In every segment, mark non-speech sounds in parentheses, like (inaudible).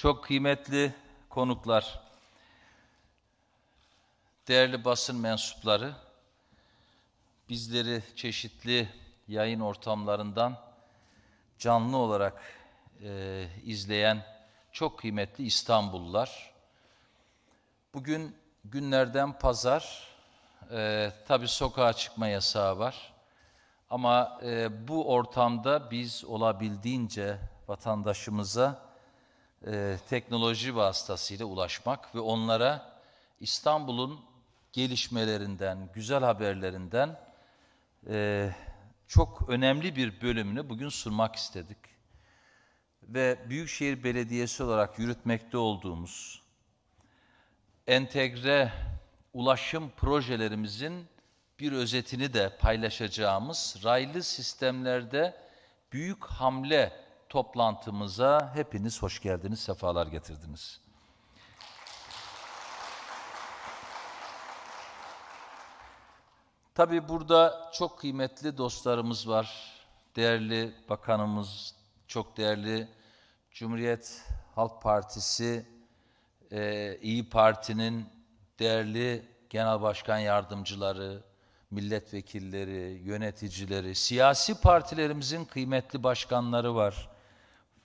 çok kıymetli konuklar, değerli basın mensupları, bizleri çeşitli yayın ortamlarından canlı olarak e, izleyen çok kıymetli İstanbullular. Bugün günlerden pazar, e, tabii sokağa çıkma yasağı var. Ama e, bu ortamda biz olabildiğince vatandaşımıza e, teknoloji vasıtasıyla ulaşmak ve onlara İstanbul'un gelişmelerinden, güzel haberlerinden e, çok önemli bir bölümünü bugün sunmak istedik. Ve Büyükşehir Belediyesi olarak yürütmekte olduğumuz entegre ulaşım projelerimizin bir özetini de paylaşacağımız raylı sistemlerde büyük hamle toplantımıza hepiniz hoş geldiniz, sefalar getirdiniz. Tabii burada çok kıymetli dostlarımız var. Değerli bakanımız, çok değerli Cumhuriyet Halk Partisi, e, İyi Parti'nin değerli genel başkan yardımcıları, milletvekilleri, yöneticileri, siyasi partilerimizin kıymetli başkanları var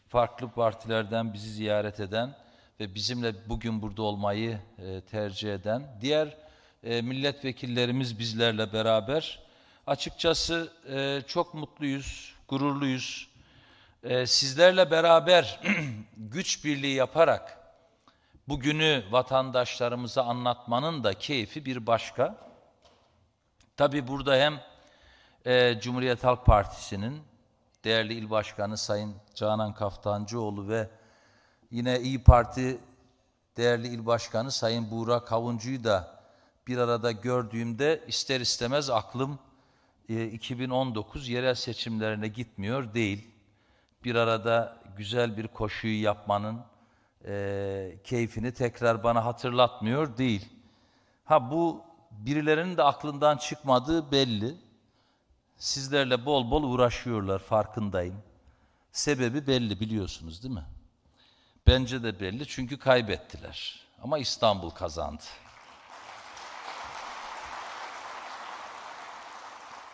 farklı partilerden bizi ziyaret eden ve bizimle bugün burada olmayı e, tercih eden diğer e, milletvekillerimiz bizlerle beraber. Açıkçası e, çok mutluyuz, gururluyuz. E, sizlerle beraber (clears throat) güç birliği yaparak bugünü vatandaşlarımıza anlatmanın da keyfi bir başka. Tabi burada hem e, Cumhuriyet Halk Partisi'nin değerli il başkanı Sayın Canan Kaftancıoğlu ve yine İyi Parti değerli il başkanı Sayın Buğra Kavuncu'yu da bir arada gördüğümde ister istemez aklım 2019 e, yerel seçimlerine gitmiyor değil. Bir arada güzel bir koşuyu yapmanın e, keyfini tekrar bana hatırlatmıyor değil. Ha bu birilerinin de aklından çıkmadığı belli. Sizlerle bol bol uğraşıyorlar farkındayım. Sebebi belli biliyorsunuz değil mi? Bence de belli çünkü kaybettiler. Ama İstanbul kazandı.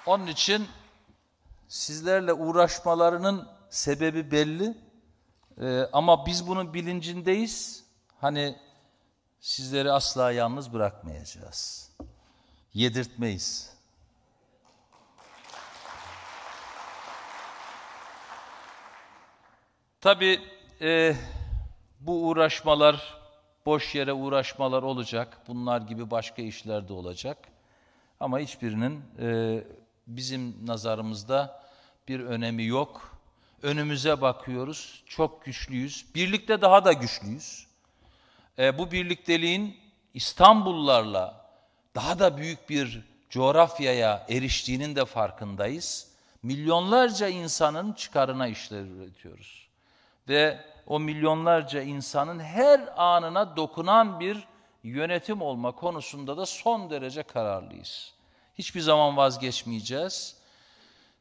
Onun için sizlerle uğraşmalarının sebebi belli. Ee, ama biz bunun bilincindeyiz. Hani sizleri asla yalnız bırakmayacağız. Yedirtmeyiz. Tabi e, bu uğraşmalar, boş yere uğraşmalar olacak. Bunlar gibi başka işler de olacak. Ama hiçbirinin e, bizim nazarımızda bir önemi yok. Önümüze bakıyoruz, çok güçlüyüz. Birlikte daha da güçlüyüz. E, bu birlikteliğin İstanbullarla daha da büyük bir coğrafyaya eriştiğinin de farkındayız. Milyonlarca insanın çıkarına işler üretiyoruz ve o milyonlarca insanın her anına dokunan bir yönetim olma konusunda da son derece kararlıyız. Hiçbir zaman vazgeçmeyeceğiz.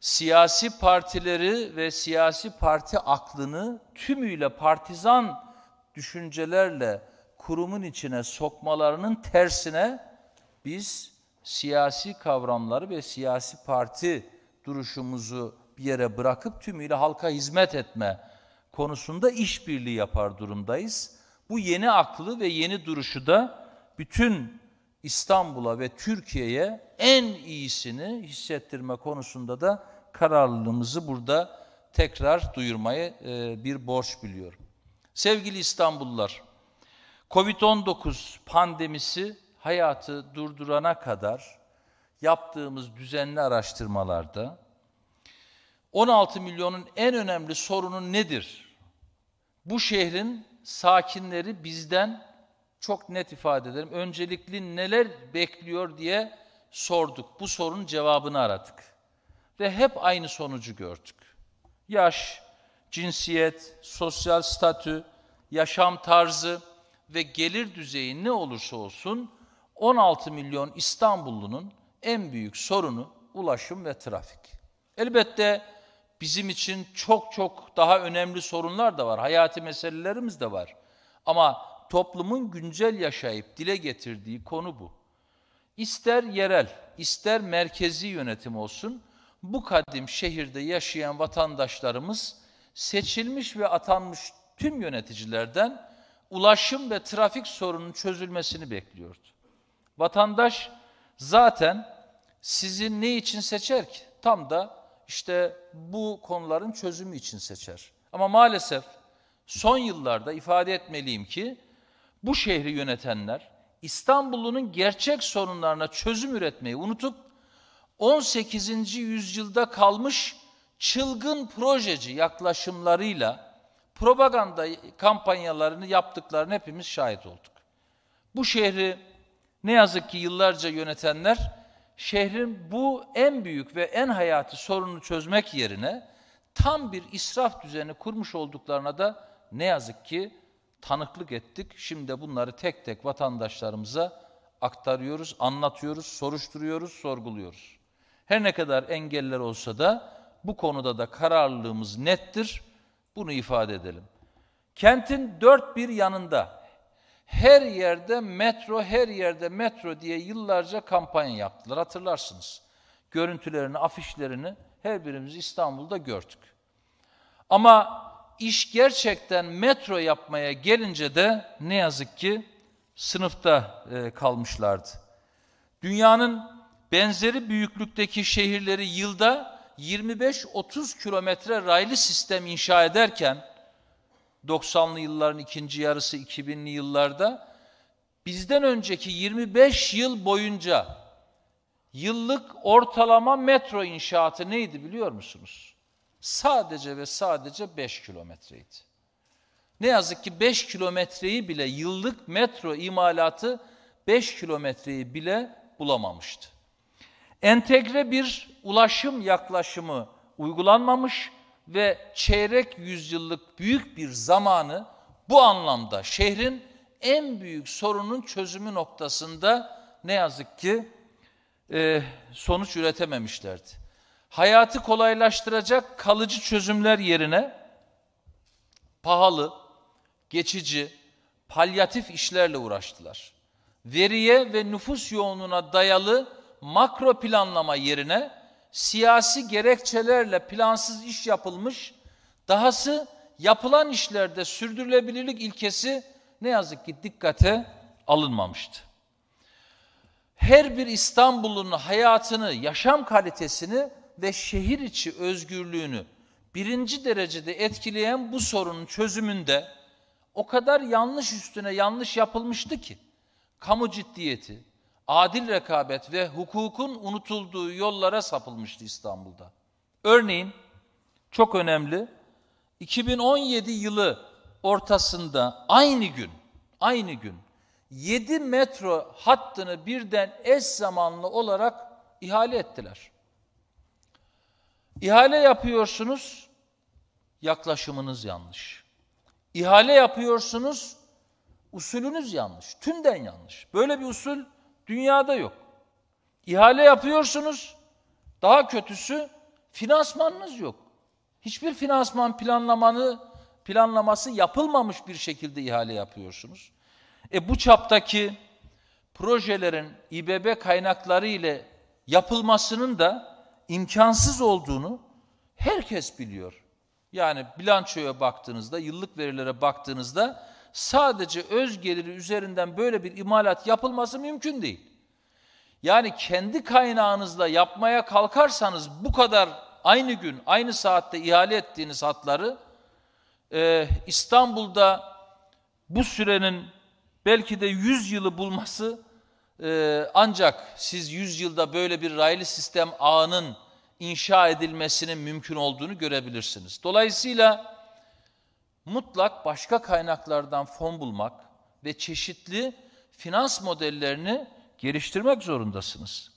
Siyasi partileri ve siyasi parti aklını tümüyle partizan düşüncelerle kurumun içine sokmalarının tersine biz siyasi kavramları ve siyasi parti duruşumuzu bir yere bırakıp tümüyle halka hizmet etme konusunda işbirliği yapar durumdayız. Bu yeni aklı ve yeni duruşu da bütün İstanbul'a ve Türkiye'ye en iyisini hissettirme konusunda da kararlılığımızı burada tekrar duyurmayı e, bir borç biliyorum. Sevgili İstanbullular, Covid-19 pandemisi hayatı durdurana kadar yaptığımız düzenli araştırmalarda 16 milyonun en önemli sorunu nedir? Bu şehrin sakinleri bizden çok net ifade ederim. Öncelikli neler bekliyor diye sorduk. Bu sorunun cevabını aradık. Ve hep aynı sonucu gördük. Yaş, cinsiyet, sosyal statü, yaşam tarzı ve gelir düzeyi ne olursa olsun 16 milyon İstanbullunun en büyük sorunu ulaşım ve trafik. Elbette bizim için çok çok daha önemli sorunlar da var. Hayati meselelerimiz de var. Ama toplumun güncel yaşayıp dile getirdiği konu bu. İster yerel, ister merkezi yönetim olsun, bu kadim şehirde yaşayan vatandaşlarımız seçilmiş ve atanmış tüm yöneticilerden ulaşım ve trafik sorununun çözülmesini bekliyordu. Vatandaş zaten sizi ne için seçer ki? Tam da işte bu konuların çözümü için seçer. Ama maalesef son yıllarda ifade etmeliyim ki bu şehri yönetenler İstanbul'un gerçek sorunlarına çözüm üretmeyi unutup 18. yüzyılda kalmış çılgın projeci yaklaşımlarıyla propaganda kampanyalarını yaptıklarını hepimiz şahit olduk. Bu şehri ne yazık ki yıllarca yönetenler şehrin bu en büyük ve en hayati sorunu çözmek yerine tam bir israf düzeni kurmuş olduklarına da ne yazık ki tanıklık ettik. Şimdi bunları tek tek vatandaşlarımıza aktarıyoruz, anlatıyoruz, soruşturuyoruz, sorguluyoruz. Her ne kadar engeller olsa da bu konuda da kararlılığımız nettir. Bunu ifade edelim. Kentin dört bir yanında her yerde metro, her yerde metro diye yıllarca kampanya yaptılar. Hatırlarsınız. Görüntülerini, afişlerini her birimiz İstanbul'da gördük. Ama iş gerçekten metro yapmaya gelince de ne yazık ki sınıfta e, kalmışlardı. Dünyanın benzeri büyüklükteki şehirleri yılda 25-30 kilometre raylı sistem inşa ederken 90'lı yılların ikinci yarısı 2000'li yıllarda bizden önceki 25 yıl boyunca yıllık ortalama metro inşaatı neydi biliyor musunuz? Sadece ve sadece 5 kilometreydi. Ne yazık ki 5 kilometreyi bile yıllık metro imalatı 5 kilometreyi bile bulamamıştı. Entegre bir ulaşım yaklaşımı uygulanmamış ve çeyrek yüzyıllık büyük bir zamanı bu anlamda şehrin en büyük sorunun çözümü noktasında ne yazık ki e, sonuç üretememişlerdi. Hayatı kolaylaştıracak kalıcı çözümler yerine pahalı, geçici, palyatif işlerle uğraştılar. Veriye ve nüfus yoğunluğuna dayalı makro planlama yerine siyasi gerekçelerle plansız iş yapılmış, dahası yapılan işlerde sürdürülebilirlik ilkesi ne yazık ki dikkate alınmamıştı. Her bir İstanbul'un hayatını, yaşam kalitesini ve şehir içi özgürlüğünü birinci derecede etkileyen bu sorunun çözümünde o kadar yanlış üstüne yanlış yapılmıştı ki kamu ciddiyeti, adil rekabet ve hukukun unutulduğu yollara sapılmıştı İstanbul'da. Örneğin çok önemli 2017 yılı ortasında aynı gün aynı gün 7 metro hattını birden eş zamanlı olarak ihale ettiler. İhale yapıyorsunuz, yaklaşımınız yanlış. İhale yapıyorsunuz, usulünüz yanlış, tümden yanlış. Böyle bir usul Dünyada yok. İhale yapıyorsunuz. Daha kötüsü finansmanınız yok. Hiçbir finansman planlamanı planlaması yapılmamış bir şekilde ihale yapıyorsunuz. E bu çaptaki projelerin İBB kaynakları ile yapılmasının da imkansız olduğunu herkes biliyor. Yani bilançoya baktığınızda, yıllık verilere baktığınızda sadece öz geliri üzerinden böyle bir imalat yapılması mümkün değil. Yani kendi kaynağınızla yapmaya kalkarsanız bu kadar aynı gün, aynı saatte ihale ettiğiniz hatları e, İstanbul'da bu sürenin belki de 100 yılı bulması e, ancak siz 100 yılda böyle bir raylı sistem ağının inşa edilmesinin mümkün olduğunu görebilirsiniz. Dolayısıyla mutlak başka kaynaklardan fon bulmak ve çeşitli finans modellerini geliştirmek zorundasınız.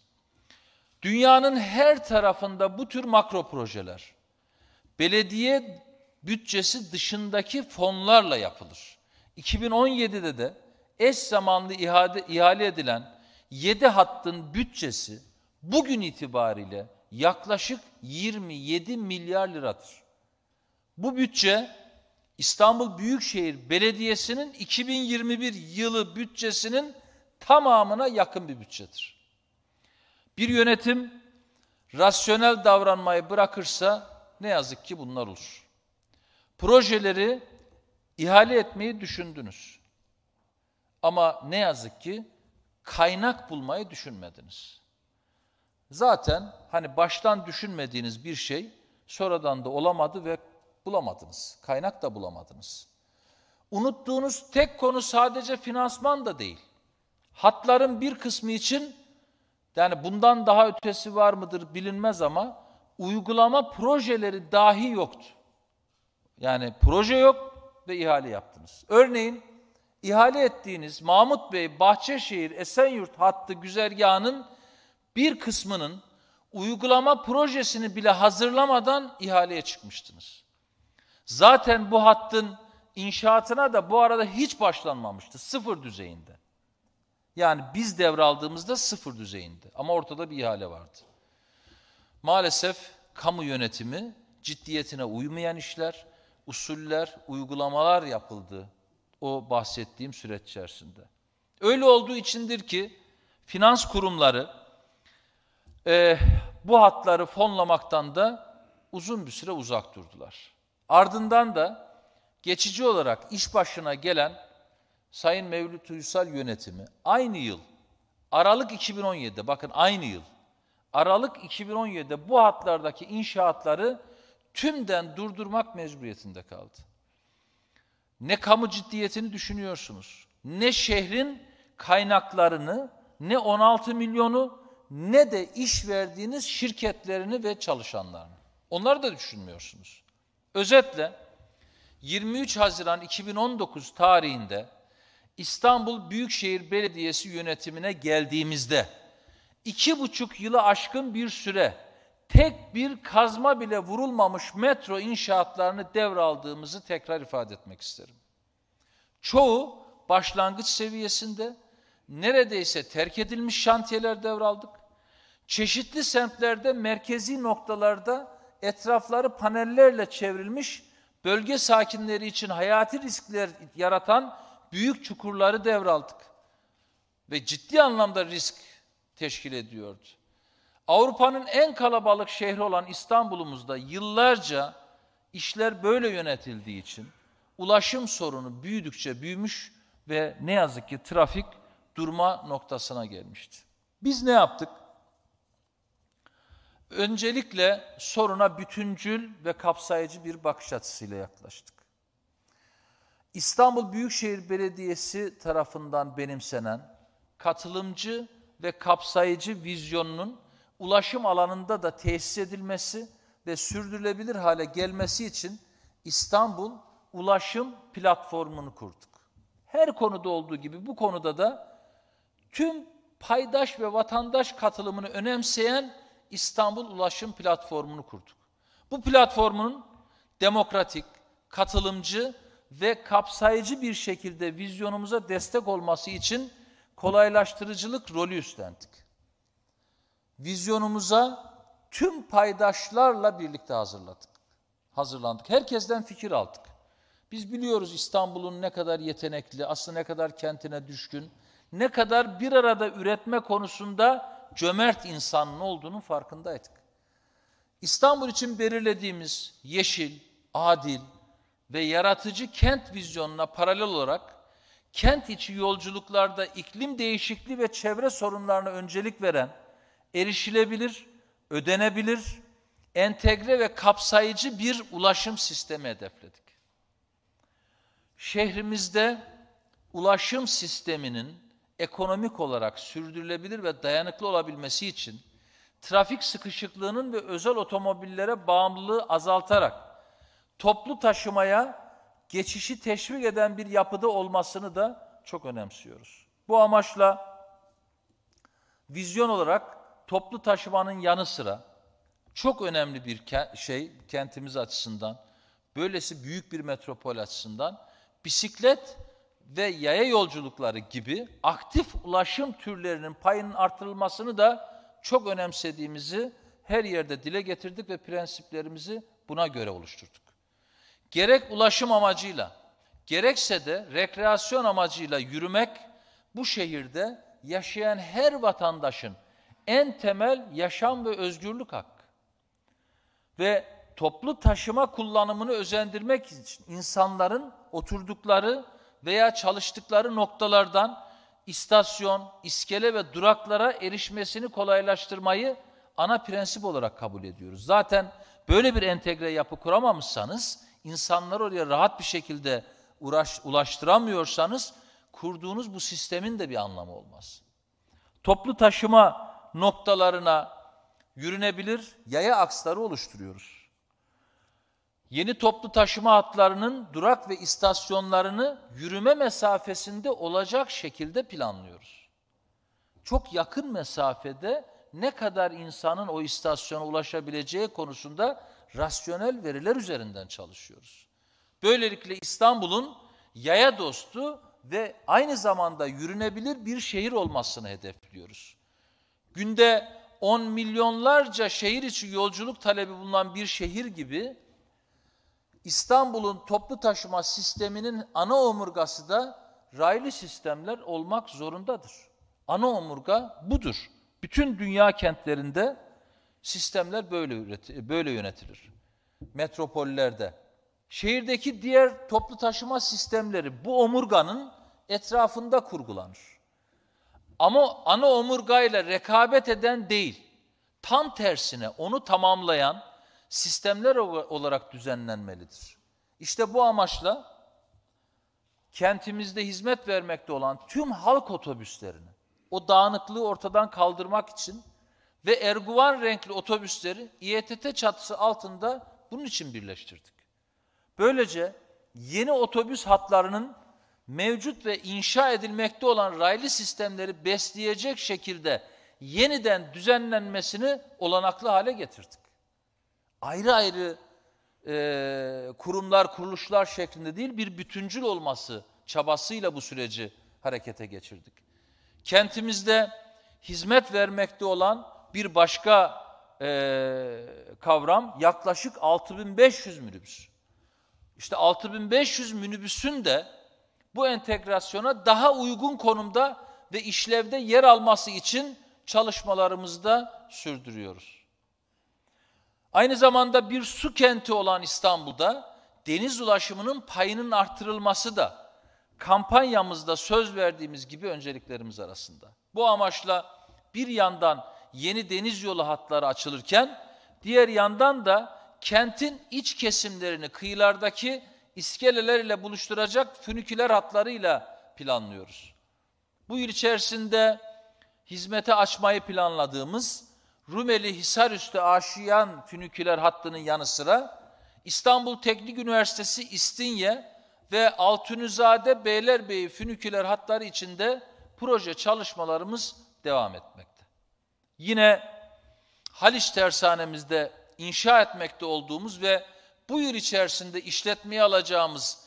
Dünyanın her tarafında bu tür makro projeler, belediye bütçesi dışındaki fonlarla yapılır. 2017'de de eş zamanlı ihale, ihale edilen 7 hattın bütçesi bugün itibariyle yaklaşık 27 milyar liradır. Bu bütçe İstanbul Büyükşehir Belediyesi'nin 2021 yılı bütçesinin tamamına yakın bir bütçedir. Bir yönetim rasyonel davranmayı bırakırsa ne yazık ki bunlar olur. Projeleri ihale etmeyi düşündünüz. Ama ne yazık ki kaynak bulmayı düşünmediniz. Zaten hani baştan düşünmediğiniz bir şey sonradan da olamadı ve bulamadınız. Kaynak da bulamadınız. Unuttuğunuz tek konu sadece finansman da değil. Hatların bir kısmı için yani bundan daha ötesi var mıdır bilinmez ama uygulama projeleri dahi yoktu. Yani proje yok ve ihale yaptınız. Örneğin ihale ettiğiniz Mahmut Bey Bahçeşehir Esenyurt hattı güzergahının bir kısmının uygulama projesini bile hazırlamadan ihaleye çıkmıştınız. Zaten bu hattın inşaatına da bu arada hiç başlanmamıştı. Sıfır düzeyinde. Yani biz devraldığımızda sıfır düzeyinde. Ama ortada bir ihale vardı. Maalesef kamu yönetimi ciddiyetine uymayan işler, usuller, uygulamalar yapıldı o bahsettiğim süreç içerisinde. Öyle olduğu içindir ki finans kurumları e, bu hatları fonlamaktan da uzun bir süre uzak durdular. Ardından da geçici olarak iş başına gelen Sayın Mevlüt Uysal yönetimi aynı yıl Aralık 2017'de bakın aynı yıl Aralık 2017'de bu hatlardaki inşaatları tümden durdurmak mecburiyetinde kaldı. Ne kamu ciddiyetini düşünüyorsunuz, ne şehrin kaynaklarını, ne 16 milyonu, ne de iş verdiğiniz şirketlerini ve çalışanlarını. Onları da düşünmüyorsunuz. Özetle 23 Haziran 2019 tarihinde İstanbul Büyükşehir Belediyesi yönetimine geldiğimizde iki buçuk yılı aşkın bir süre tek bir kazma bile vurulmamış metro inşaatlarını devraldığımızı tekrar ifade etmek isterim. Çoğu başlangıç seviyesinde neredeyse terk edilmiş şantiyeler devraldık. Çeşitli semtlerde, merkezi noktalarda etrafları panellerle çevrilmiş, bölge sakinleri için hayati riskler yaratan büyük çukurları devraldık. Ve ciddi anlamda risk teşkil ediyordu. Avrupa'nın en kalabalık şehri olan İstanbul'umuzda yıllarca işler böyle yönetildiği için ulaşım sorunu büyüdükçe büyümüş ve ne yazık ki trafik durma noktasına gelmişti. Biz ne yaptık? Öncelikle soruna bütüncül ve kapsayıcı bir bakış açısıyla yaklaştık. İstanbul Büyükşehir Belediyesi tarafından benimsenen katılımcı ve kapsayıcı vizyonunun ulaşım alanında da tesis edilmesi ve sürdürülebilir hale gelmesi için İstanbul Ulaşım Platformu'nu kurduk. Her konuda olduğu gibi bu konuda da tüm paydaş ve vatandaş katılımını önemseyen İstanbul Ulaşım Platformu'nu kurduk. Bu platformun demokratik, katılımcı ve kapsayıcı bir şekilde vizyonumuza destek olması için kolaylaştırıcılık rolü üstlendik. Vizyonumuza tüm paydaşlarla birlikte hazırladık. Hazırlandık. Herkesten fikir aldık. Biz biliyoruz İstanbul'un ne kadar yetenekli, aslında ne kadar kentine düşkün, ne kadar bir arada üretme konusunda cömert insanın olduğunun farkındaydık. İstanbul için belirlediğimiz yeşil, adil ve yaratıcı kent vizyonuna paralel olarak kent içi yolculuklarda iklim değişikliği ve çevre sorunlarına öncelik veren erişilebilir, ödenebilir, entegre ve kapsayıcı bir ulaşım sistemi hedefledik. Şehrimizde ulaşım sisteminin ekonomik olarak sürdürülebilir ve dayanıklı olabilmesi için trafik sıkışıklığının ve özel otomobillere bağımlılığı azaltarak toplu taşımaya geçişi teşvik eden bir yapıda olmasını da çok önemsiyoruz. Bu amaçla vizyon olarak toplu taşımanın yanı sıra çok önemli bir şey kentimiz açısından, böylesi büyük bir metropol açısından bisiklet ve yaya yolculukları gibi aktif ulaşım türlerinin payının artırılmasını da çok önemsediğimizi her yerde dile getirdik ve prensiplerimizi buna göre oluşturduk. Gerek ulaşım amacıyla, gerekse de rekreasyon amacıyla yürümek bu şehirde yaşayan her vatandaşın en temel yaşam ve özgürlük hakkı. Ve toplu taşıma kullanımını özendirmek için insanların oturdukları veya çalıştıkları noktalardan istasyon, iskele ve duraklara erişmesini kolaylaştırmayı ana prensip olarak kabul ediyoruz. Zaten böyle bir entegre yapı kuramamışsanız, insanları oraya rahat bir şekilde uğraş, ulaştıramıyorsanız kurduğunuz bu sistemin de bir anlamı olmaz. Toplu taşıma noktalarına yürünebilir yaya aksları oluşturuyoruz yeni toplu taşıma hatlarının durak ve istasyonlarını yürüme mesafesinde olacak şekilde planlıyoruz. Çok yakın mesafede ne kadar insanın o istasyona ulaşabileceği konusunda rasyonel veriler üzerinden çalışıyoruz. Böylelikle İstanbul'un yaya dostu ve aynı zamanda yürünebilir bir şehir olmasını hedefliyoruz. Günde 10 milyonlarca şehir içi yolculuk talebi bulunan bir şehir gibi İstanbul'un toplu taşıma sisteminin ana omurgası da raylı sistemler olmak zorundadır. Ana omurga budur. Bütün dünya kentlerinde sistemler böyle, böyle yönetilir. Metropollerde. Şehirdeki diğer toplu taşıma sistemleri bu omurganın etrafında kurgulanır. Ama ana omurgayla rekabet eden değil, tam tersine onu tamamlayan, sistemler olarak düzenlenmelidir. İşte bu amaçla kentimizde hizmet vermekte olan tüm halk otobüslerini, o dağınıklığı ortadan kaldırmak için ve erguvan renkli otobüsleri İETT çatısı altında bunun için birleştirdik. Böylece yeni otobüs hatlarının mevcut ve inşa edilmekte olan raylı sistemleri besleyecek şekilde yeniden düzenlenmesini olanaklı hale getirdik ayrı ayrı e, kurumlar, kuruluşlar şeklinde değil bir bütüncül olması çabasıyla bu süreci harekete geçirdik. Kentimizde hizmet vermekte olan bir başka e, kavram yaklaşık 6500 minibüs. İşte 6500 minibüsün de bu entegrasyona daha uygun konumda ve işlevde yer alması için çalışmalarımızda sürdürüyoruz. Aynı zamanda bir su kenti olan İstanbul'da deniz ulaşımının payının artırılması da kampanyamızda söz verdiğimiz gibi önceliklerimiz arasında. Bu amaçla bir yandan yeni deniz yolu hatları açılırken diğer yandan da kentin iç kesimlerini kıyılardaki iskelelerle buluşturacak füniküler hatlarıyla planlıyoruz. Bu yıl içerisinde hizmete açmayı planladığımız Rumeli Hisarüstü Aşiyan Füniküler hattının yanı sıra İstanbul Teknik Üniversitesi İstinye ve Altunizade Beylerbeyi Füniküler hatları içinde proje çalışmalarımız devam etmekte. Yine Haliç tersanemizde inşa etmekte olduğumuz ve bu yıl içerisinde işletmeye alacağımız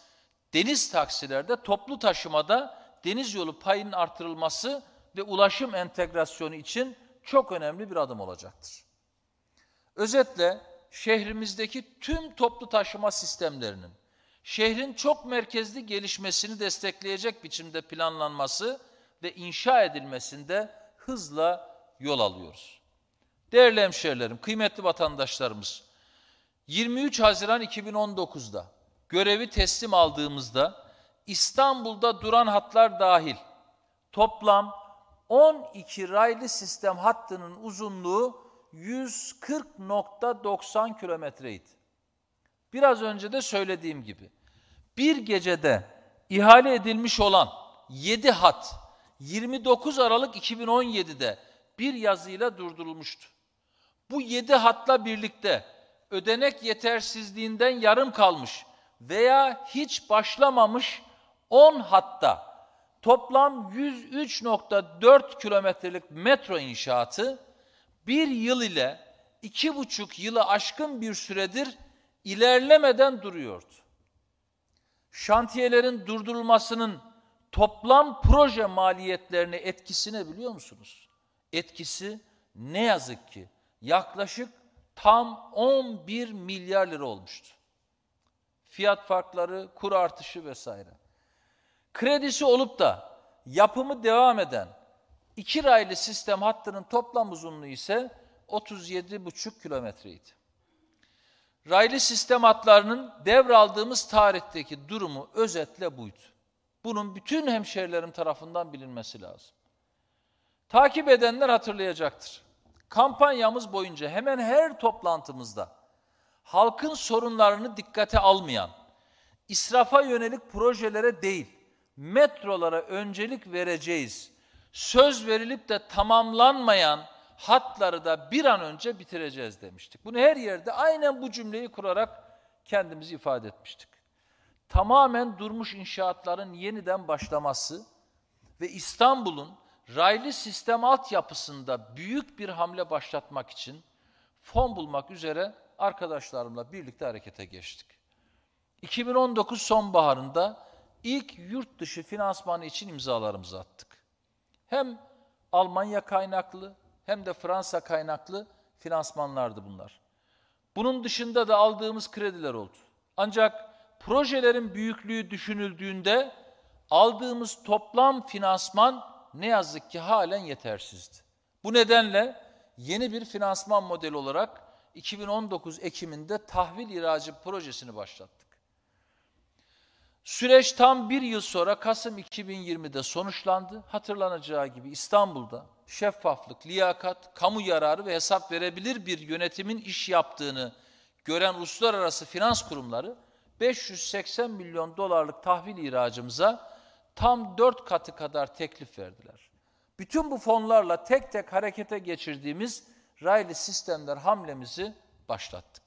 deniz taksilerde toplu taşımada deniz yolu payının artırılması ve ulaşım entegrasyonu için çok önemli bir adım olacaktır. Özetle şehrimizdeki tüm toplu taşıma sistemlerinin şehrin çok merkezli gelişmesini destekleyecek biçimde planlanması ve inşa edilmesinde hızla yol alıyoruz. Değerli hemşehrilerim, kıymetli vatandaşlarımız, 23 Haziran 2019'da görevi teslim aldığımızda İstanbul'da duran hatlar dahil toplam 12 raylı sistem hattının uzunluğu 140.90 kilometreydi. Biraz önce de söylediğim gibi bir gecede ihale edilmiş olan 7 hat 29 Aralık 2017'de bir yazıyla durdurulmuştu. Bu 7 hatla birlikte ödenek yetersizliğinden yarım kalmış veya hiç başlamamış 10 hatta toplam 103.4 kilometrelik metro inşaatı bir yıl ile iki buçuk yılı aşkın bir süredir ilerlemeden duruyordu. Şantiyelerin durdurulmasının toplam proje maliyetlerine etkisini biliyor musunuz? Etkisi ne yazık ki yaklaşık tam 11 milyar lira olmuştu. Fiyat farkları, kur artışı vesaire kredisi olup da yapımı devam eden iki raylı sistem hattının toplam uzunluğu ise 37,5 kilometreydi. Raylı sistem hatlarının devraldığımız tarihteki durumu özetle buydu. Bunun bütün hemşehrilerim tarafından bilinmesi lazım. Takip edenler hatırlayacaktır. Kampanyamız boyunca hemen her toplantımızda halkın sorunlarını dikkate almayan, israfa yönelik projelere değil, metrolara öncelik vereceğiz. Söz verilip de tamamlanmayan hatları da bir an önce bitireceğiz demiştik. Bunu her yerde aynen bu cümleyi kurarak kendimizi ifade etmiştik. Tamamen durmuş inşaatların yeniden başlaması ve İstanbul'un raylı sistem altyapısında büyük bir hamle başlatmak için fon bulmak üzere arkadaşlarımla birlikte harekete geçtik. 2019 sonbaharında ilk yurt dışı finansmanı için imzalarımızı attık. Hem Almanya kaynaklı hem de Fransa kaynaklı finansmanlardı bunlar. Bunun dışında da aldığımız krediler oldu. Ancak projelerin büyüklüğü düşünüldüğünde aldığımız toplam finansman ne yazık ki halen yetersizdi. Bu nedenle yeni bir finansman modeli olarak 2019 Ekim'inde tahvil ihracı projesini başlattık. Süreç tam bir yıl sonra Kasım 2020'de sonuçlandı. Hatırlanacağı gibi İstanbul'da şeffaflık, liyakat, kamu yararı ve hesap verebilir bir yönetimin iş yaptığını gören uluslararası finans kurumları 580 milyon dolarlık tahvil ihracımıza tam dört katı kadar teklif verdiler. Bütün bu fonlarla tek tek harekete geçirdiğimiz raylı sistemler hamlemizi başlattık.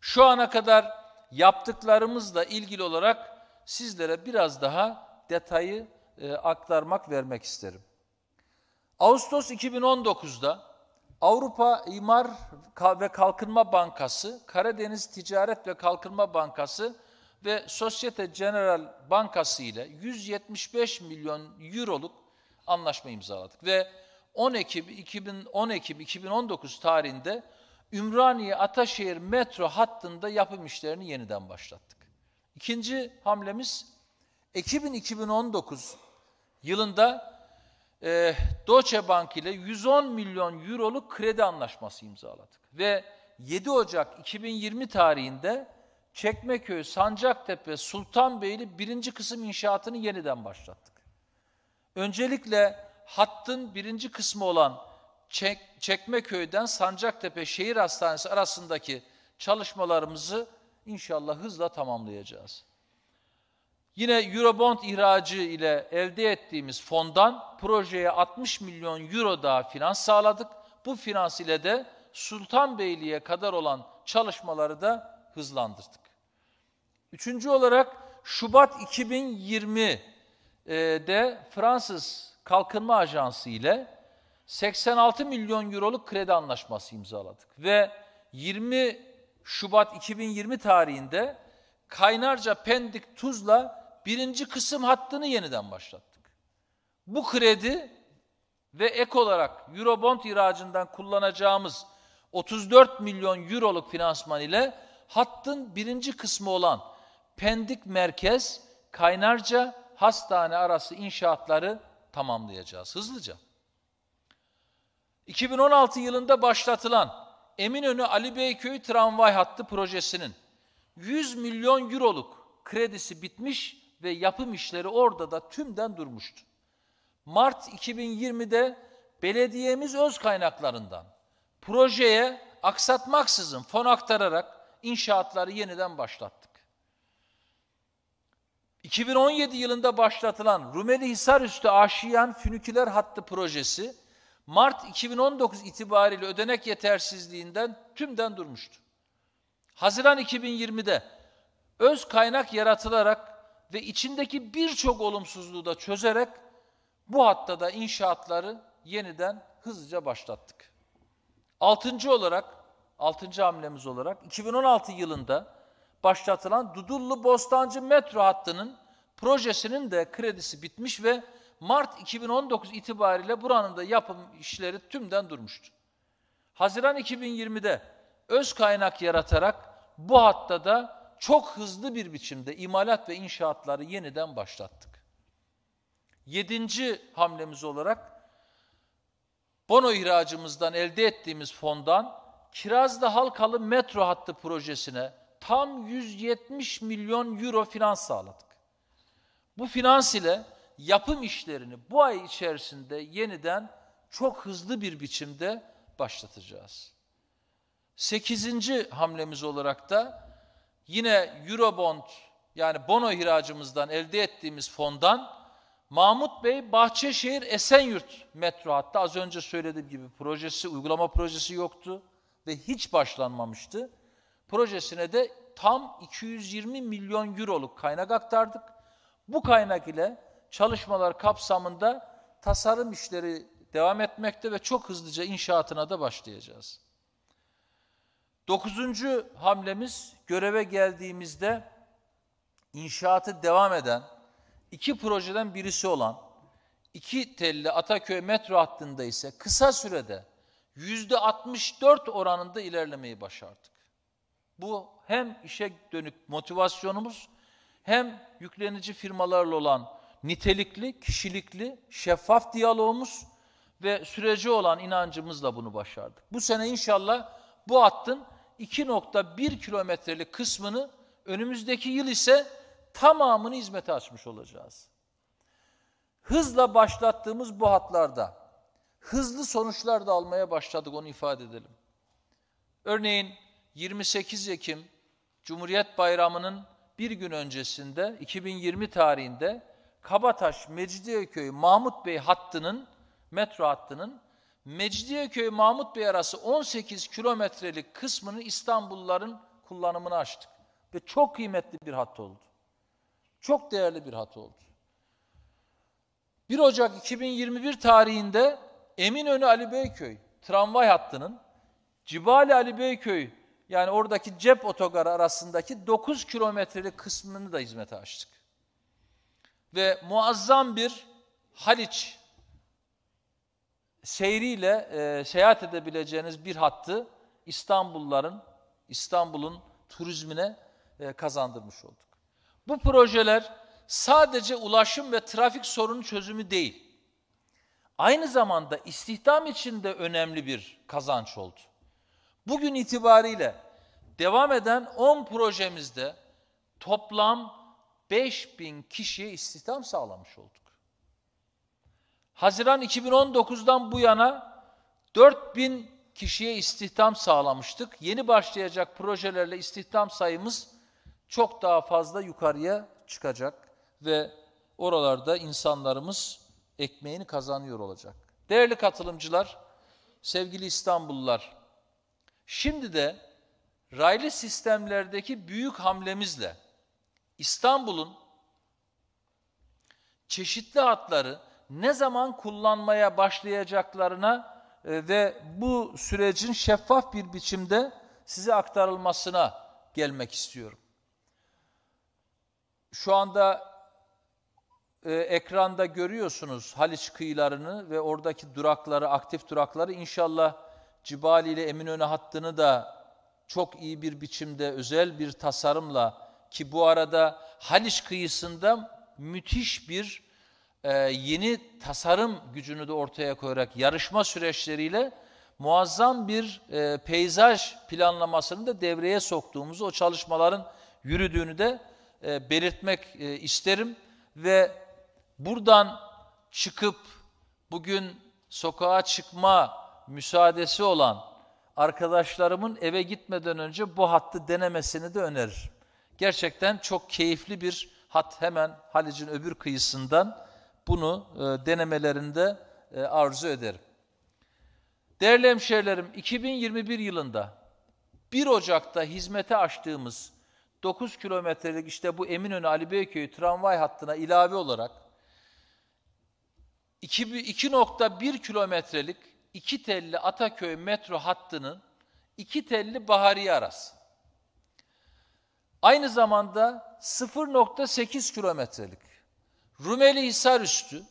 Şu ana kadar yaptıklarımızla ilgili olarak sizlere biraz daha detayı e, aktarmak, vermek isterim. Ağustos 2019'da Avrupa İmar ve Kalkınma Bankası, Karadeniz Ticaret ve Kalkınma Bankası ve Societe General Bankası ile 175 milyon euroluk anlaşma imzaladık ve 10 Ekim 2010 Ekim 2019 tarihinde Ümraniye Ataşehir metro hattında yapım işlerini yeniden başlattık. İkinci hamlemiz Ekim 2019 yılında e, Deutsche Bank ile 110 milyon euroluk kredi anlaşması imzaladık. Ve 7 Ocak 2020 tarihinde Çekmeköy, Sancaktepe, Sultanbeyli birinci kısım inşaatını yeniden başlattık. Öncelikle hattın birinci kısmı olan Çek, Çekmeköy'den Sancaktepe Şehir Hastanesi arasındaki çalışmalarımızı inşallah hızla tamamlayacağız. Yine Eurobond ihracı ile elde ettiğimiz fondan projeye 60 milyon euro daha finans sağladık. Bu finans ile de Sultanbeyli'ye kadar olan çalışmaları da hızlandırdık. Üçüncü olarak Şubat 2020'de e, Fransız Kalkınma Ajansı ile 86 milyon euroluk kredi anlaşması imzaladık ve 20 Şubat 2020 tarihinde Kaynarca Pendik Tuzla birinci kısım hattını yeniden başlattık. Bu kredi ve ek olarak Eurobond ihracından kullanacağımız 34 milyon euroluk finansman ile hattın birinci kısmı olan Pendik Merkez Kaynarca Hastane arası inşaatları tamamlayacağız hızlıca. 2016 yılında başlatılan Eminönü Ali Beyköy tramvay hattı projesinin 100 milyon euroluk kredisi bitmiş ve yapım işleri orada da tümden durmuştu. Mart 2020'de belediyemiz öz kaynaklarından projeye aksatmaksızın fon aktararak inşaatları yeniden başlattık. 2017 yılında başlatılan Rumeli Hisarüstü Aşiyan Füniküler Hattı projesi Mart 2019 itibariyle ödenek yetersizliğinden tümden durmuştu. Haziran 2020'de öz kaynak yaratılarak ve içindeki birçok olumsuzluğu da çözerek bu hatta da inşaatları yeniden hızlıca başlattık. Altıncı olarak, altıncı hamlemiz olarak 2016 yılında başlatılan Dudullu Bostancı metro hattının projesinin de kredisi bitmiş ve Mart 2019 itibariyle buranın da yapım işleri tümden durmuştu. Haziran 2020'de öz kaynak yaratarak bu hatta da çok hızlı bir biçimde imalat ve inşaatları yeniden başlattık. Yedinci hamlemiz olarak bono ihracımızdan elde ettiğimiz fondan Kirazlı Halkalı metro hattı projesine tam 170 milyon euro finans sağladık. Bu finans ile yapım işlerini bu ay içerisinde yeniden çok hızlı bir biçimde başlatacağız. Sekizinci hamlemiz olarak da yine Eurobond yani bono ihracımızdan elde ettiğimiz fondan Mahmut Bey Bahçeşehir Esenyurt metro hatta az önce söylediğim gibi projesi, uygulama projesi yoktu ve hiç başlanmamıştı. Projesine de tam 220 milyon euroluk kaynak aktardık. Bu kaynak ile çalışmalar kapsamında tasarım işleri devam etmekte ve çok hızlıca inşaatına da başlayacağız. Dokuzuncu hamlemiz göreve geldiğimizde inşaatı devam eden iki projeden birisi olan iki telli Ataköy metro hattında ise kısa sürede yüzde 64 oranında ilerlemeyi başardık. Bu hem işe dönük motivasyonumuz hem yüklenici firmalarla olan nitelikli, kişilikli, şeffaf diyalogumuz ve süreci olan inancımızla bunu başardık. Bu sene inşallah bu hattın 2.1 kilometrelik kısmını önümüzdeki yıl ise tamamını hizmete açmış olacağız. Hızla başlattığımız bu hatlarda hızlı sonuçlar da almaya başladık onu ifade edelim. Örneğin 28 Ekim Cumhuriyet Bayramı'nın bir gün öncesinde 2020 tarihinde Kabataş, Mecidiyeköy, Mahmut Bey hattının, metro hattının Mecidiyeköy Mahmut Bey arası 18 kilometrelik kısmını İstanbulluların kullanımını açtık. Ve çok kıymetli bir hat oldu. Çok değerli bir hat oldu. 1 Ocak 2021 tarihinde Eminönü Ali Beyköy tramvay hattının Cibali Ali Beyköy yani oradaki cep otogarı arasındaki 9 kilometrelik kısmını da hizmete açtık ve muazzam bir Haliç seyriyle e, seyahat edebileceğiniz bir hattı İstanbullar'ın, İstanbul'un turizmine e, kazandırmış olduk. Bu projeler sadece ulaşım ve trafik sorunu çözümü değil. Aynı zamanda istihdam için de önemli bir kazanç oldu. Bugün itibariyle devam eden 10 projemizde toplam 5 bin kişiye istihdam sağlamış olduk. Haziran 2019'dan bu yana 4 bin kişiye istihdam sağlamıştık. Yeni başlayacak projelerle istihdam sayımız çok daha fazla yukarıya çıkacak ve oralarda insanlarımız ekmeğini kazanıyor olacak. Değerli katılımcılar, sevgili İstanbullular, şimdi de raylı sistemlerdeki büyük hamlemizle İstanbul'un çeşitli hatları ne zaman kullanmaya başlayacaklarına e, ve bu sürecin şeffaf bir biçimde size aktarılmasına gelmek istiyorum. Şu anda e, ekranda görüyorsunuz Haliç kıyılarını ve oradaki durakları, aktif durakları inşallah Cibali ile Eminönü hattını da çok iyi bir biçimde özel bir tasarımla ki bu arada Haliç kıyısında müthiş bir e, yeni tasarım gücünü de ortaya koyarak yarışma süreçleriyle muazzam bir e, peyzaj planlamasını da devreye soktuğumuzu, o çalışmaların yürüdüğünü de e, belirtmek e, isterim. Ve buradan çıkıp bugün sokağa çıkma müsaadesi olan arkadaşlarımın eve gitmeden önce bu hattı denemesini de öneririm. Gerçekten çok keyifli bir hat hemen Halic'in öbür kıyısından bunu e, denemelerinde e, arzu ederim. Değerli hemşehrilerim 2021 yılında 1 Ocak'ta hizmete açtığımız 9 kilometrelik işte bu Eminönü alibeyköy tramvay hattına ilave olarak 2.1 kilometrelik iki telli Ataköy metro hattının iki telli Bahariye arası. Aynı zamanda 0.8 kilometrelik Rumeli Hisar üstü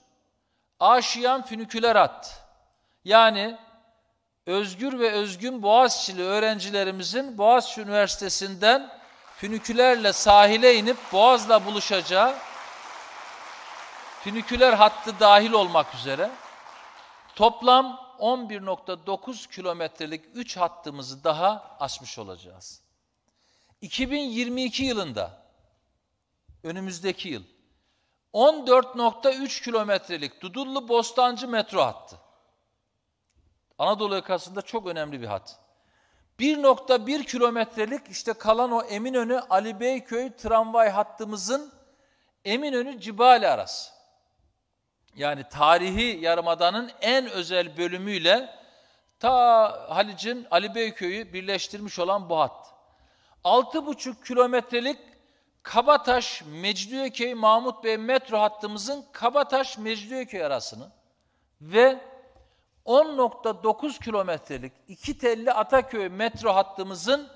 Aşiyan füniküler hat yani özgür ve özgün Boğaziçi'li öğrencilerimizin Boğaziçi Üniversitesi'nden fünikülerle sahile inip Boğaz'la buluşacağı füniküler hattı dahil olmak üzere toplam 11.9 kilometrelik 3 hattımızı daha açmış olacağız. 2022 yılında önümüzdeki yıl 14.3 kilometrelik Dudullu Bostancı metro hattı. Anadolu yakasında çok önemli bir hat. 1.1 kilometrelik işte kalan o Eminönü Ali Beyköy tramvay hattımızın Eminönü Cibali arası. Yani tarihi yarımadanın en özel bölümüyle ta Halic'in Ali Beyköy'ü birleştirmiş olan bu hat. 6,5 kilometrelik Kabataş Mecidiyeköy Mahmut Bey metro hattımızın Kabataş Mecidiyeköy arasını ve 10.9 kilometrelik iki telli Ataköy metro hattımızın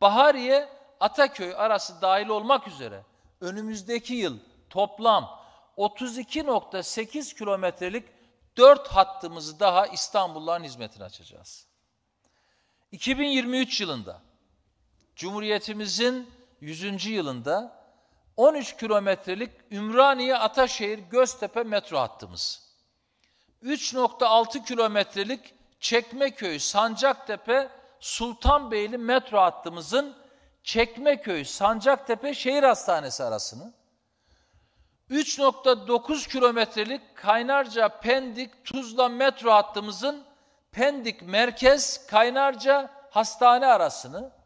Bahariye Ataköy arası dahil olmak üzere önümüzdeki yıl toplam 32.8 kilometrelik 4 hattımızı daha İstanbulluların hizmetine açacağız. 2023 yılında Cumhuriyetimizin 100. yılında 13 kilometrelik Ümraniye Ataşehir Göztepe metro hattımız. 3.6 kilometrelik Çekmeköy Sancaktepe Sultanbeyli metro hattımızın Çekmeköy Sancaktepe Şehir Hastanesi arasını 3.9 kilometrelik Kaynarca Pendik Tuzla metro hattımızın Pendik Merkez Kaynarca Hastane arasını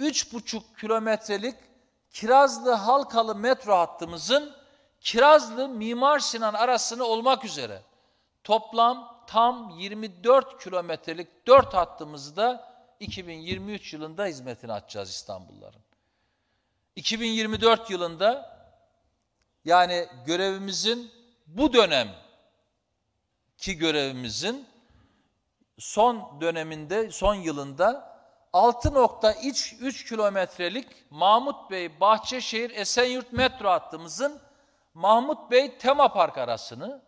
3,5 kilometrelik Kirazlı Halkalı metro hattımızın Kirazlı Mimar Sinan arasını olmak üzere toplam tam 24 kilometrelik 4 hattımızı da 2023 yılında hizmetini açacağız İstanbulların. 2024 yılında yani görevimizin bu dönem ki görevimizin son döneminde, son yılında 6.3 kilometrelik Mahmut Bey Bahçeşehir Esenyurt metro hattımızın Mahmut Bey Tema Park arasını,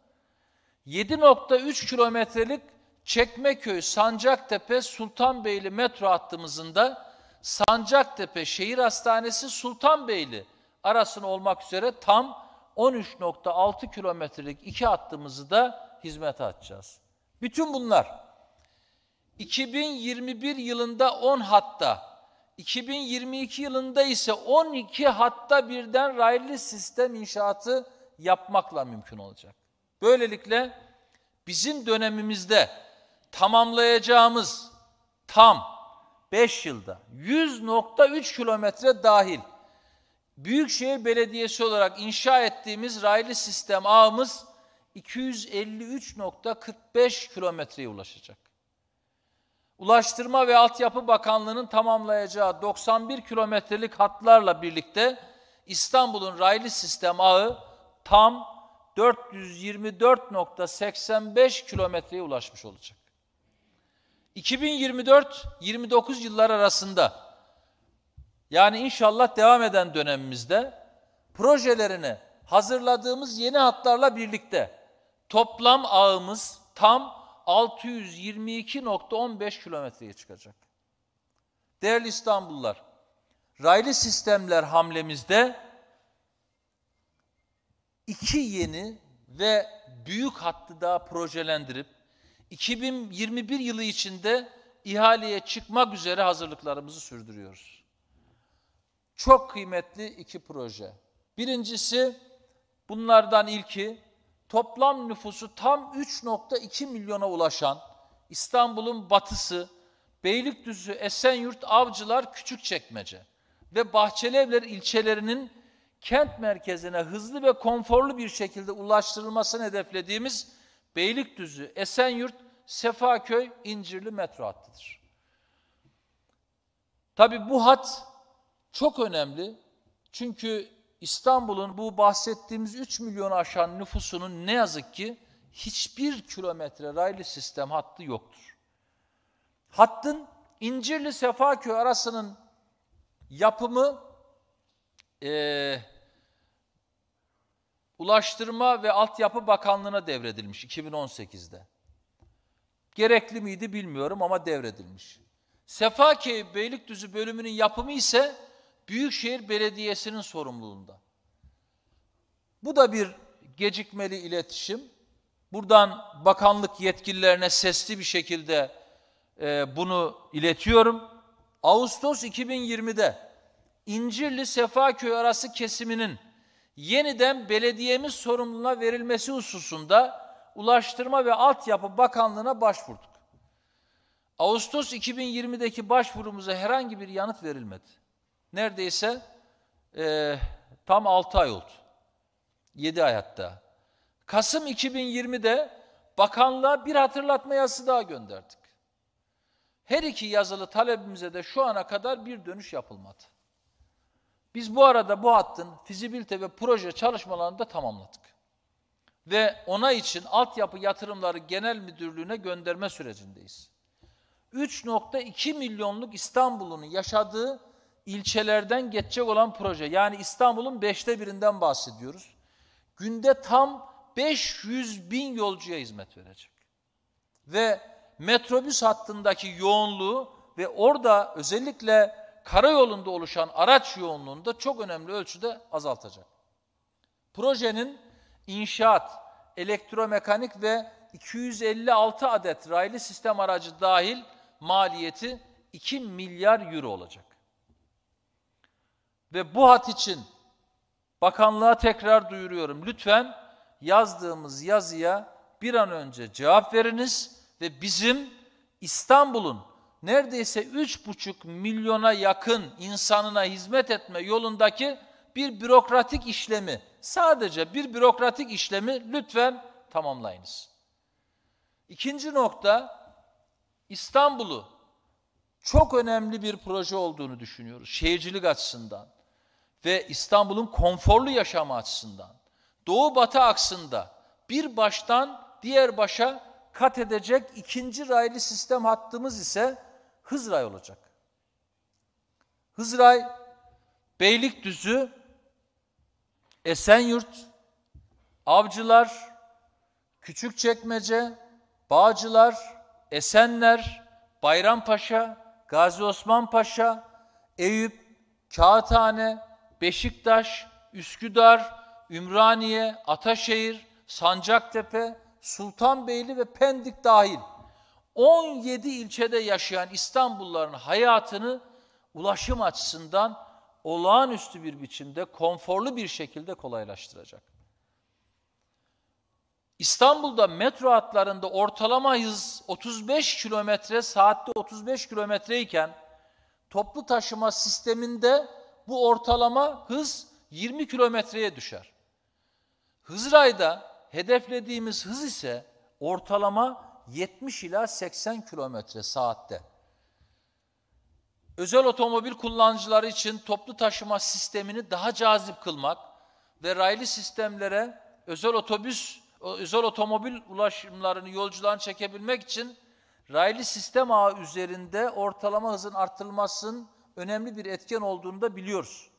7.3 kilometrelik Çekmeköy Sancaktepe Sultanbeyli metro hattımızın da Sancaktepe Şehir Hastanesi Sultanbeyli arasını olmak üzere tam 13.6 kilometrelik iki hattımızı da hizmete atacağız. Bütün bunlar 2021 yılında 10 hatta, 2022 yılında ise 12 hatta birden raylı sistem inşaatı yapmakla mümkün olacak. Böylelikle bizim dönemimizde tamamlayacağımız tam 5 yılda 100.3 kilometre dahil Büyükşehir Belediyesi olarak inşa ettiğimiz raylı sistem ağımız 253.45 kilometreye ulaşacak. Ulaştırma ve Altyapı Bakanlığı'nın tamamlayacağı 91 kilometrelik hatlarla birlikte İstanbul'un raylı sistem ağı tam 424.85 kilometreye ulaşmış olacak. 2024-29 yıllar arasında yani inşallah devam eden dönemimizde projelerini hazırladığımız yeni hatlarla birlikte toplam ağımız tam 622.15 kilometreye çıkacak. Değerli İstanbullular, raylı sistemler hamlemizde iki yeni ve büyük hattı daha projelendirip 2021 yılı içinde ihaleye çıkmak üzere hazırlıklarımızı sürdürüyoruz. Çok kıymetli iki proje. Birincisi bunlardan ilki toplam nüfusu tam 3.2 milyona ulaşan İstanbul'un batısı, Beylikdüzü, Esenyurt, Avcılar, Küçükçekmece ve Bahçelievler ilçelerinin kent merkezine hızlı ve konforlu bir şekilde ulaştırılmasını hedeflediğimiz Beylikdüzü, Esenyurt, Sefaköy, İncirli metro hattıdır. Tabi bu hat çok önemli çünkü İstanbul'un bu bahsettiğimiz 3 milyonu aşan nüfusunun ne yazık ki hiçbir kilometre raylı sistem hattı yoktur. Hattın İncirli-Sefaköy arasının yapımı e, Ulaştırma ve Altyapı Bakanlığı'na devredilmiş 2018'de. Gerekli miydi bilmiyorum ama devredilmiş. Sefaköy Beylikdüzü bölümünün yapımı ise Büyükşehir Belediyesi'nin sorumluluğunda. Bu da bir gecikmeli iletişim. Buradan bakanlık yetkililerine sesli bir şekilde e, bunu iletiyorum. Ağustos 2020'de İncirli Sefaköy arası kesiminin yeniden belediyemiz sorumluluğuna verilmesi hususunda Ulaştırma ve Altyapı Bakanlığı'na başvurduk. Ağustos 2020'deki başvurumuza herhangi bir yanıt verilmedi neredeyse e, tam 6 ay oldu. 7 ay hatta. Kasım 2020'de bakanlığa bir hatırlatma daha gönderdik. Her iki yazılı talebimize de şu ana kadar bir dönüş yapılmadı. Biz bu arada bu hattın fizibilite ve proje çalışmalarını da tamamladık. Ve ona için Altyapı Yatırımları Genel Müdürlüğü'ne gönderme sürecindeyiz. 3.2 milyonluk İstanbul'un yaşadığı ilçelerden geçecek olan proje. Yani İstanbul'un beşte birinden bahsediyoruz. Günde tam 500 bin yolcuya hizmet verecek. Ve metrobüs hattındaki yoğunluğu ve orada özellikle karayolunda oluşan araç yoğunluğunu da çok önemli ölçüde azaltacak. Projenin inşaat, elektromekanik ve 256 adet raylı sistem aracı dahil maliyeti 2 milyar euro olacak. Ve bu hat için bakanlığa tekrar duyuruyorum. Lütfen yazdığımız yazıya bir an önce cevap veriniz ve bizim İstanbul'un neredeyse 3,5 milyona yakın insanına hizmet etme yolundaki bir bürokratik işlemi, sadece bir bürokratik işlemi lütfen tamamlayınız. İkinci nokta, İstanbul'u çok önemli bir proje olduğunu düşünüyoruz şehircilik açısından ve İstanbul'un konforlu yaşamı açısından doğu batı aksında bir baştan diğer başa kat edecek ikinci raylı sistem hattımız ise Hızray olacak. Hızray, Beylikdüzü, Esenyurt, Avcılar, Küçükçekmece, Bağcılar, Esenler, Bayrampaşa, Gazi Osman Paşa, Eyüp, Kağıthane, Beşiktaş, Üsküdar, Ümraniye, Ataşehir, Sancaktepe, Sultanbeyli ve Pendik dahil 17 ilçede yaşayan İstanbulluların hayatını ulaşım açısından olağanüstü bir biçimde, konforlu bir şekilde kolaylaştıracak. İstanbul'da metro hatlarında ortalama hız 35 kilometre, saatte 35 kilometre iken toplu taşıma sisteminde bu ortalama hız 20 kilometreye düşer. Hızray'da hedeflediğimiz hız ise ortalama 70 ila 80 kilometre saatte. Özel otomobil kullanıcıları için toplu taşıma sistemini daha cazip kılmak ve raylı sistemlere özel otobüs, özel otomobil ulaşımlarını, yolcularını çekebilmek için raylı sistem ağı üzerinde ortalama hızın artırılmasının önemli bir etken olduğunu da biliyoruz.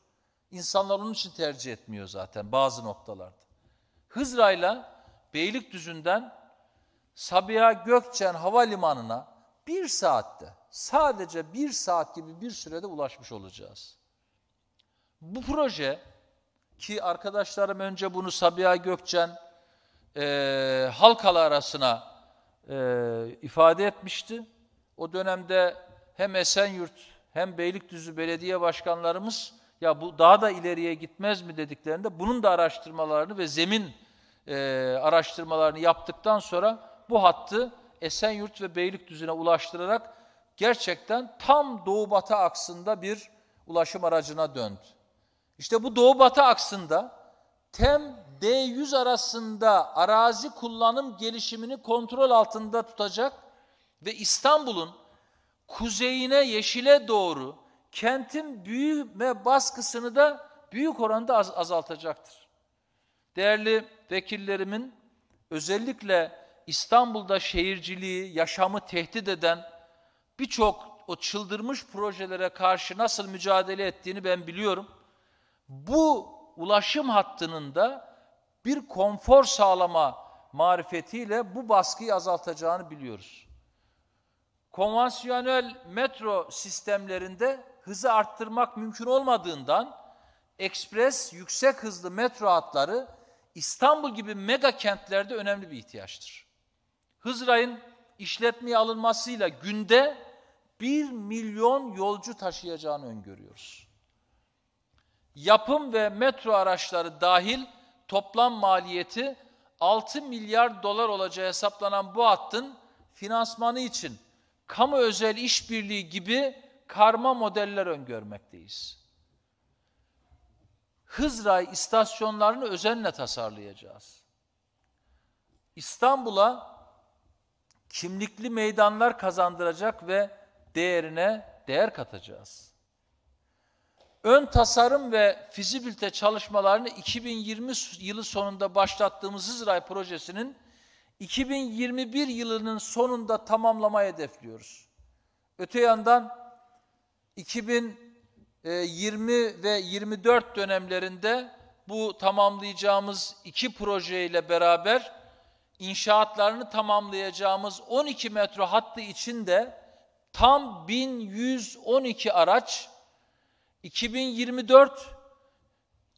İnsanlar onun için tercih etmiyor zaten bazı noktalarda. Hızra'yla Beylikdüzü'nden Sabiha Gökçen Havalimanı'na bir saatte, sadece bir saat gibi bir sürede ulaşmış olacağız. Bu proje ki arkadaşlarım önce bunu Sabiha Gökçen e, halkalı arasına e, ifade etmişti. O dönemde hem Esenyurt hem Beylikdüzü belediye başkanlarımız ya bu daha da ileriye gitmez mi dediklerinde bunun da araştırmalarını ve zemin e, araştırmalarını yaptıktan sonra bu hattı Esenyurt ve Beylikdüzü'ne ulaştırarak gerçekten tam doğu-batı aksında bir ulaşım aracına döndü. İşte bu doğu-batı aksında TEM D100 arasında arazi kullanım gelişimini kontrol altında tutacak ve İstanbul'un kuzeyine yeşile doğru kentin büyüme baskısını da büyük oranda az, azaltacaktır. Değerli vekillerimin özellikle İstanbul'da şehirciliği, yaşamı tehdit eden birçok o çıldırmış projelere karşı nasıl mücadele ettiğini ben biliyorum. Bu ulaşım hattının da bir konfor sağlama marifetiyle bu baskıyı azaltacağını biliyoruz konvansiyonel metro sistemlerinde hızı arttırmak mümkün olmadığından ekspres yüksek hızlı metro hatları İstanbul gibi mega kentlerde önemli bir ihtiyaçtır. Hızray'ın işletmeye alınmasıyla günde 1 milyon yolcu taşıyacağını öngörüyoruz. Yapım ve metro araçları dahil toplam maliyeti 6 milyar dolar olacağı hesaplanan bu hattın finansmanı için kamu özel işbirliği gibi karma modeller öngörmekteyiz. Hızray istasyonlarını özenle tasarlayacağız. İstanbul'a kimlikli meydanlar kazandıracak ve değerine değer katacağız. Ön tasarım ve fizibilite çalışmalarını 2020 yılı sonunda başlattığımız Hızray projesinin 2021 yılının sonunda tamamlama hedefliyoruz. Öte yandan 2020 e, ve 24 dönemlerinde bu tamamlayacağımız iki projeyle beraber inşaatlarını tamamlayacağımız 12 metro hattı içinde tam 1112 araç 2024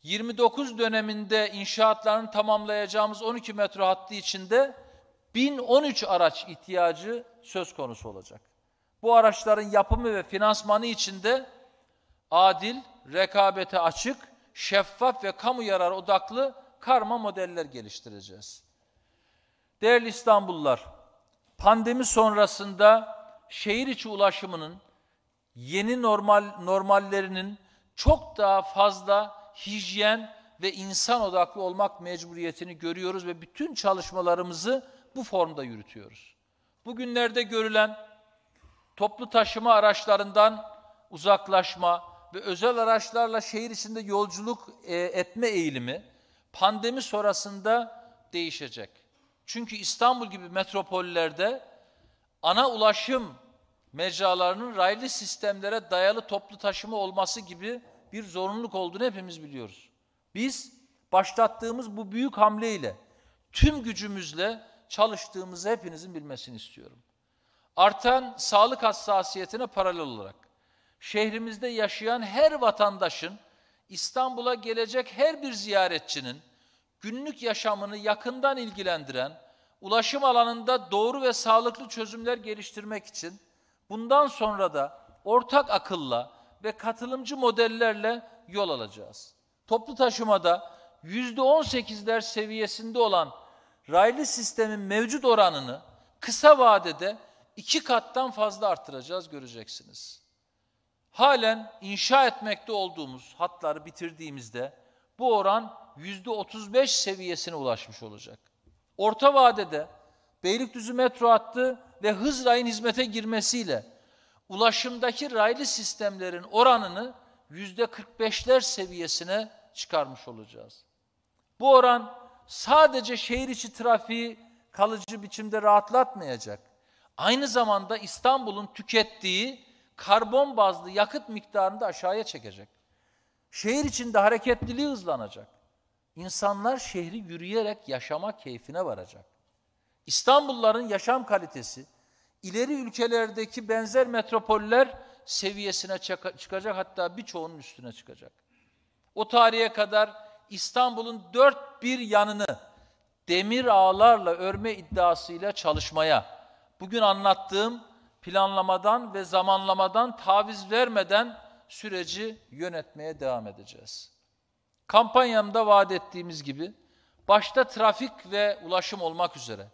29 döneminde inşaatlarını tamamlayacağımız 12 metro hattı içinde 1013 araç ihtiyacı söz konusu olacak. Bu araçların yapımı ve finansmanı içinde adil, rekabete açık, şeffaf ve kamu yarar odaklı karma modeller geliştireceğiz. Değerli İstanbullular, pandemi sonrasında şehir içi ulaşımının yeni normal normallerinin çok daha fazla hijyen ve insan odaklı olmak mecburiyetini görüyoruz ve bütün çalışmalarımızı bu formda yürütüyoruz. Bugünlerde görülen toplu taşıma araçlarından uzaklaşma ve özel araçlarla şehir içinde yolculuk e, etme eğilimi pandemi sonrasında değişecek. Çünkü İstanbul gibi metropollerde ana ulaşım mecralarının raylı sistemlere dayalı toplu taşıma olması gibi bir zorunluluk olduğunu hepimiz biliyoruz. Biz başlattığımız bu büyük hamleyle tüm gücümüzle çalıştığımızı hepinizin bilmesini istiyorum. Artan sağlık hassasiyetine paralel olarak şehrimizde yaşayan her vatandaşın İstanbul'a gelecek her bir ziyaretçinin günlük yaşamını yakından ilgilendiren, ulaşım alanında doğru ve sağlıklı çözümler geliştirmek için bundan sonra da ortak akılla ve katılımcı modellerle yol alacağız. Toplu taşımada %18'ler seviyesinde olan raylı sistemin mevcut oranını kısa vadede iki kattan fazla arttıracağız göreceksiniz. Halen inşa etmekte olduğumuz hatları bitirdiğimizde bu oran yüzde %35 seviyesine ulaşmış olacak. Orta vadede Beylikdüzü metro hattı ve hız rayın hizmete girmesiyle ulaşımdaki raylı sistemlerin oranını yüzde %45'ler seviyesine çıkarmış olacağız. Bu oran sadece şehir içi trafiği kalıcı biçimde rahatlatmayacak. Aynı zamanda İstanbul'un tükettiği karbon bazlı yakıt miktarını da aşağıya çekecek. Şehir içinde hareketliliği hızlanacak. İnsanlar şehri yürüyerek yaşama keyfine varacak. İstanbulluların yaşam kalitesi ileri ülkelerdeki benzer metropoller seviyesine çıkacak hatta birçoğunun üstüne çıkacak. O tarihe kadar İstanbul'un dört bir yanını demir ağlarla örme iddiasıyla çalışmaya, bugün anlattığım planlamadan ve zamanlamadan taviz vermeden süreci yönetmeye devam edeceğiz. Kampanyamda vaat ettiğimiz gibi, başta trafik ve ulaşım olmak üzere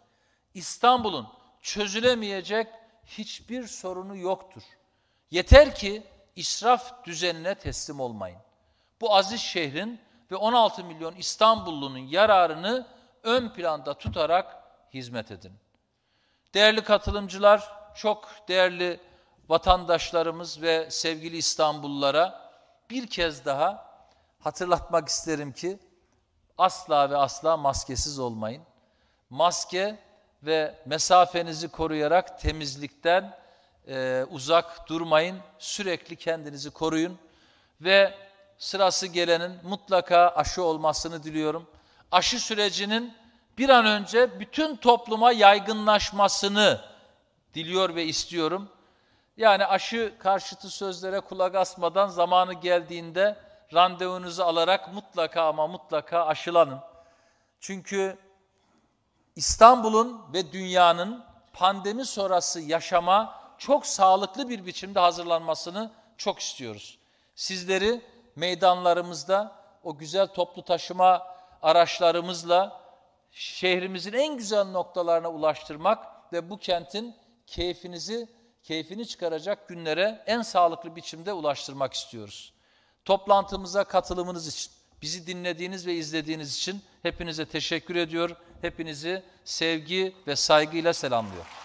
İstanbul'un çözülemeyecek hiçbir sorunu yoktur. Yeter ki israf düzenine teslim olmayın. Bu aziz şehrin ve 16 milyon İstanbullunun yararını ön planda tutarak hizmet edin. Değerli katılımcılar, çok değerli vatandaşlarımız ve sevgili İstanbullulara bir kez daha hatırlatmak isterim ki asla ve asla maskesiz olmayın. Maske ve mesafenizi koruyarak temizlikten e, uzak durmayın. Sürekli kendinizi koruyun ve sırası gelenin mutlaka aşı olmasını diliyorum. Aşı sürecinin bir an önce bütün topluma yaygınlaşmasını diliyor ve istiyorum. Yani aşı karşıtı sözlere kulak asmadan zamanı geldiğinde randevunuzu alarak mutlaka ama mutlaka aşılanın. Çünkü İstanbul'un ve dünyanın pandemi sonrası yaşama çok sağlıklı bir biçimde hazırlanmasını çok istiyoruz. Sizleri meydanlarımızda o güzel toplu taşıma araçlarımızla şehrimizin en güzel noktalarına ulaştırmak ve bu kentin keyfinizi keyfini çıkaracak günlere en sağlıklı biçimde ulaştırmak istiyoruz. Toplantımıza katılımınız için, bizi dinlediğiniz ve izlediğiniz için hepinize teşekkür ediyor. Hepinizi sevgi ve saygıyla selamlıyor.